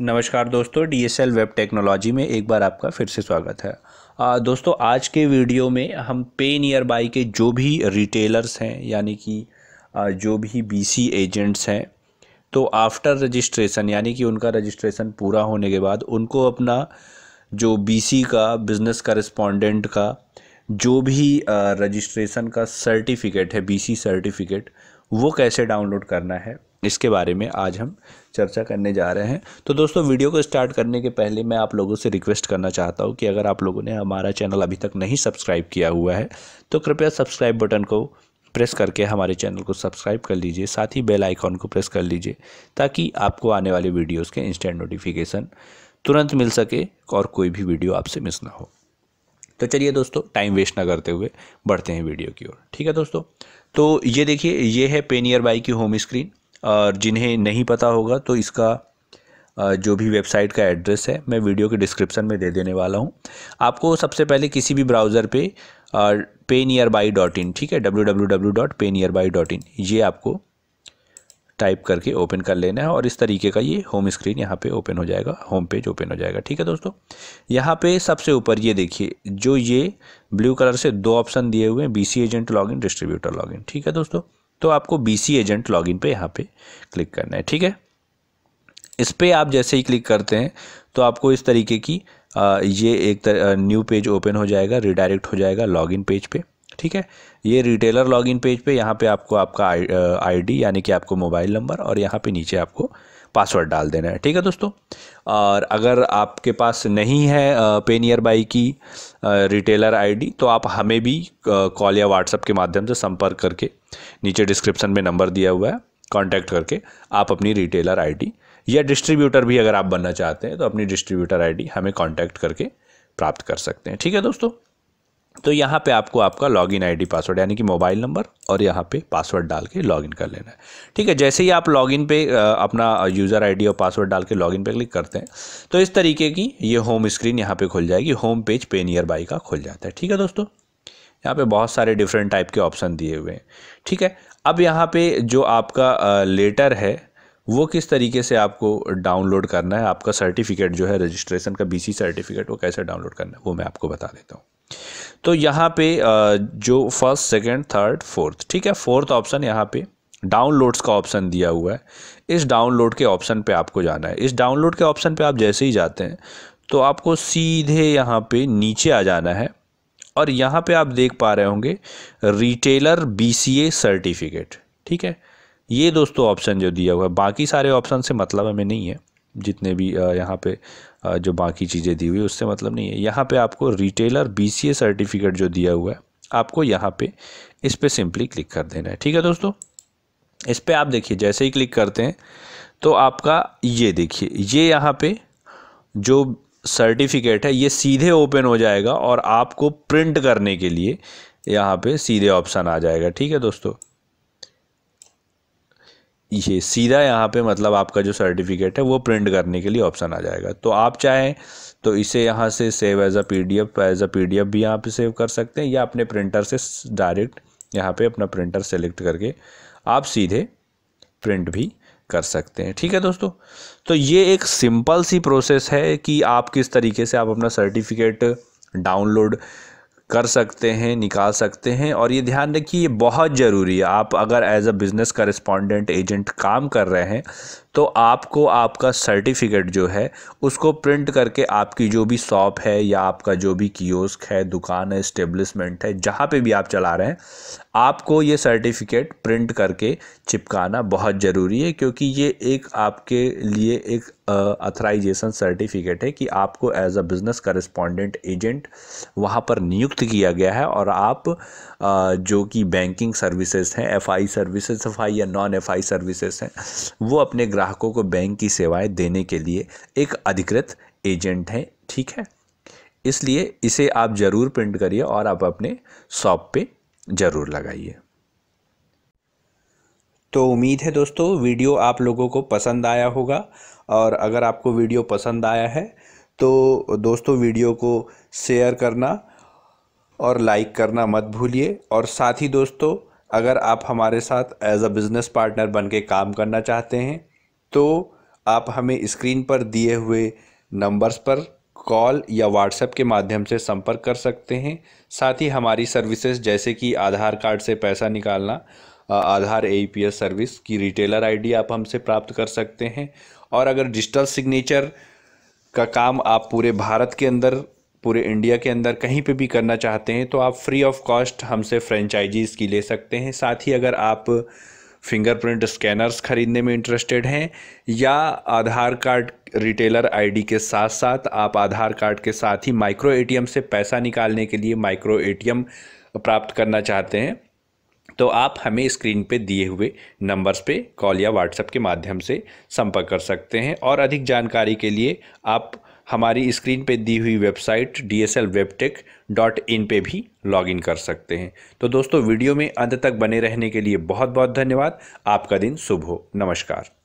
नमस्कार दोस्तों DSL web technology में एक बार आपका फिर से स्वागत है आ, दोस्तों आज के वीडियो में हम पे नियर बाई के जो भी रिटेलर्स हैं यानी कि जो भी बीसी एजेंट्स हैं तो आफ्टर रजिस्ट्रेशन यानी कि उनका रजिस्ट्रेशन पूरा होने के बाद उनको अपना जो बीसी का बिज़नेस करस्पॉन्डेंट का जो भी रजिस्ट्रेशन का सर्टिफिकेट है बीसी सर्टिफिकेट वो कैसे डाउनलोड करना है इसके बारे में आज हम चर्चा करने जा रहे हैं तो दोस्तों वीडियो को स्टार्ट करने के पहले मैं आप लोगों से रिक्वेस्ट करना चाहता हूँ कि अगर आप लोगों ने हमारा चैनल अभी तक नहीं सब्सक्राइब किया हुआ है तो कृपया सब्सक्राइब बटन को प्रेस करके हमारे चैनल को सब्सक्राइब कर लीजिए साथ ही बेल आइकॉन को प्रेस कर लीजिए ताकि आपको आने वाले वीडियोज़ के इंस्टेंट नोटिफिकेशन तुरंत मिल सके और कोई भी वीडियो आपसे मिस ना हो तो चलिए दोस्तों टाइम वेस्ट ना करते हुए बढ़ते हैं वीडियो की ओर ठीक है दोस्तों तो ये देखिए ये है पेनियर बाई की होम स्क्रीन और जिन्हें नहीं पता होगा तो इसका जो भी वेबसाइट का एड्रेस है मैं वीडियो के डिस्क्रिप्शन में दे देने वाला हूँ आपको सबसे पहले किसी भी ब्राउज़र पे पे नियर बाई डॉट इन ठीक है W W W dot PayNearby dot in ये आपको टाइप करके ओपन कर लेना है और इस तरीके का ये होम स्क्रीन यहाँ पे ओपन हो जाएगा होम पेज ओपन हो जाएगा ठीक है दोस्तों यहाँ पे सबसे ऊपर ये देखिए जो ये ब्लू कलर से दो ऑप्शन दिए हुए हैं be agent login distributor login ठीक है दोस्तों तो आपको बी सी एजेंट लॉगिन पर यहाँ पर क्लिक करना है ठीक है इस पर आप जैसे ही क्लिक करते हैं तो आपको इस तरीके की ये एक न्यू पेज ओपन हो जाएगा रिडायरेक्ट हो जाएगा लॉगिन पेज पे ठीक है ये रिटेलर लॉगिन पेज पे यहाँ पे आपको आपका आईडी यानी कि आपको मोबाइल नंबर और यहाँ पे नीचे आपको पासवर्ड डाल देना है ठीक है दोस्तों और अगर आपके पास नहीं है पे नियर बाई की रिटेलर आईडी तो आप हमें भी कॉल या व्हाट्सअप के माध्यम से संपर्क करके नीचे डिस्क्रिप्सन में नंबर दिया हुआ है कॉन्टैक्ट करके आप अपनी रिटेलर आई या डिस्ट्रीब्यूटर भी अगर आप बनना चाहते हैं तो अपनी डिस्ट्रीब्यूटर आई हमें कॉन्टैक्ट करके प्राप्त कर सकते हैं ठीक है दोस्तों तो यहाँ पे आपको आपका लॉगिन आईडी पासवर्ड यानी कि मोबाइल नंबर और यहाँ पे पासवर्ड डाल के लॉगिन कर लेना है ठीक है जैसे ही आप लॉगिन पे अपना यूज़र आईडी और पासवर्ड डाल के लॉगिन पे क्लिक करते हैं तो इस तरीके की ये होम स्क्रीन यहाँ पे खुल जाएगी home page PayNearby का खुल जाता है ठीक है दोस्तों यहाँ पर बहुत सारे डिफरेंट टाइप के ऑप्शन दिए हुए हैं ठीक है अब यहाँ पर जो आपका लेटर है वो किस तरीके से आपको डाउनलोड करना है आपका सर्टिफिकेट जो है रजिस्ट्रेशन का बी सर्टिफिकेट वो कैसे डाउनलोड करना है वो मैं आपको बता देता हूँ तो यहाँ पे जो फर्स्ट सेकंड थर्ड फोर्थ ठीक है फोर्थ ऑप्शन यहाँ पे डाउनलोड्स का ऑप्शन दिया हुआ है इस डाउनलोड के ऑप्शन पे आपको जाना है इस डाउनलोड के ऑप्शन पे आप जैसे ही जाते हैं तो आपको सीधे यहाँ पे नीचे आ जाना है और यहाँ पे आप देख पा रहे होंगे रिटेलर बीसीए सर्टिफिकेट ठीक है ये दोस्तों ऑप्शन जो दिया हुआ है बाकी सारे ऑप्शन से मतलब हमें नहीं है जितने भी यहाँ पे जो बाकी चीज़ें दी हुई उससे मतलब नहीं है यहाँ पे आपको रिटेलर बीसीए सर्टिफिकेट जो दिया हुआ है आपको यहाँ पे इस पर सिंपली क्लिक कर देना है ठीक है दोस्तों इस पर आप देखिए जैसे ही क्लिक करते हैं तो आपका ये देखिए ये यहाँ पे जो सर्टिफिकेट है ये सीधे ओपन हो जाएगा और आपको प्रिंट करने के लिए यहाँ पे सीधे ऑप्शन आ जाएगा ठीक है दोस्तों ये सीधा यहाँ पे मतलब आपका जो सर्टिफिकेट है वो प्रिंट करने के लिए ऑप्शन आ जाएगा तो आप चाहें तो इसे यहाँ से save as a P D F as a P D F भी यहाँ पे सेव कर सकते हैं या अपने प्रिंटर से डायरेक्ट यहाँ पे अपना प्रिंटर सेलेक्ट करके आप सीधे प्रिंट भी कर सकते हैं ठीक है दोस्तों तो ये एक सिंपल सी प्रोसेस है कि आप किस तरीके से आप अपना सर्टिफिकेट डाउनलोड कर सकते हैं निकाल सकते हैं और ये ध्यान रखिए ये बहुत ज़रूरी है आप अगर as a business correspondent agent काम कर रहे हैं तो आपको आपका सर्टिफिकेट जो है उसको प्रिंट करके आपकी जो भी शॉप है या आपका जो भी कियोस्क है दुकान है इस्टेब्लिशमेंट है जहाँ पे भी आप चला रहे हैं आपको ये सर्टिफिकेट प्रिंट करके चिपकाना बहुत ज़रूरी है क्योंकि ये एक आपके लिए एक अथराइजेशन सर्टिफिकेट है कि आपको as a business correspondent agent वहाँ पर नियुक्त किया गया है और आप आ, जो कि बैंकिंग सर्विसेज हैं एफ़ आई सर्विसेज एफ या नॉन आई सर्विसेज हैं वो अपने ग्राहक ग्राहकों को बैंक की सेवाएं देने के लिए एक अधिकृत एजेंट है ठीक है इसलिए इसे आप ज़रूर प्रिंट करिए और आप अपने शॉप पे ज़रूर लगाइए तो उम्मीद है दोस्तों वीडियो आप लोगों को पसंद आया होगा और अगर आपको वीडियो पसंद आया है तो दोस्तों वीडियो को शेयर करना और लाइक करना मत भूलिए और साथ ही दोस्तों अगर आप हमारे साथ एज अ बिज़नेस पार्टनर बनके काम करना चाहते हैं तो आप हमें स्क्रीन पर दिए हुए नंबर्स पर कॉल या व्हाट्सएप के माध्यम से संपर्क कर सकते हैं साथ ही हमारी सर्विसेज जैसे कि आधार कार्ड से पैसा निकालना आधार ए सर्विस की रिटेलर आईडी आप हमसे प्राप्त कर सकते हैं और अगर डिजिटल सिग्नेचर का काम आप पूरे भारत के अंदर पूरे इंडिया के अंदर कहीं पे भी करना चाहते हैं तो आप फ्री ऑफ कॉस्ट हमसे फ्रेंचाइजीज़ की ले सकते हैं साथ ही अगर आप फिंगरप्रिंट स्कैनर्स खरीदने में इंटरेस्टेड हैं या आधार कार्ड रिटेलर आईडी के साथ साथ आप आधार कार्ड के साथ ही माइक्रो एटीएम से पैसा निकालने के लिए माइक्रो एटीएम प्राप्त करना चाहते हैं तो आप हमें स्क्रीन पे दिए हुए नंबर्स पे कॉल या व्हाट्सएप के माध्यम से संपर्क कर सकते हैं और अधिक जानकारी के लिए आप हमारी स्क्रीन पे दी हुई वेबसाइट डी एस एल वेबटेक डॉट इन पर भी लॉगिन कर सकते हैं तो दोस्तों वीडियो में अंत तक बने रहने के लिए बहुत बहुत धन्यवाद आपका दिन शुभ हो नमस्कार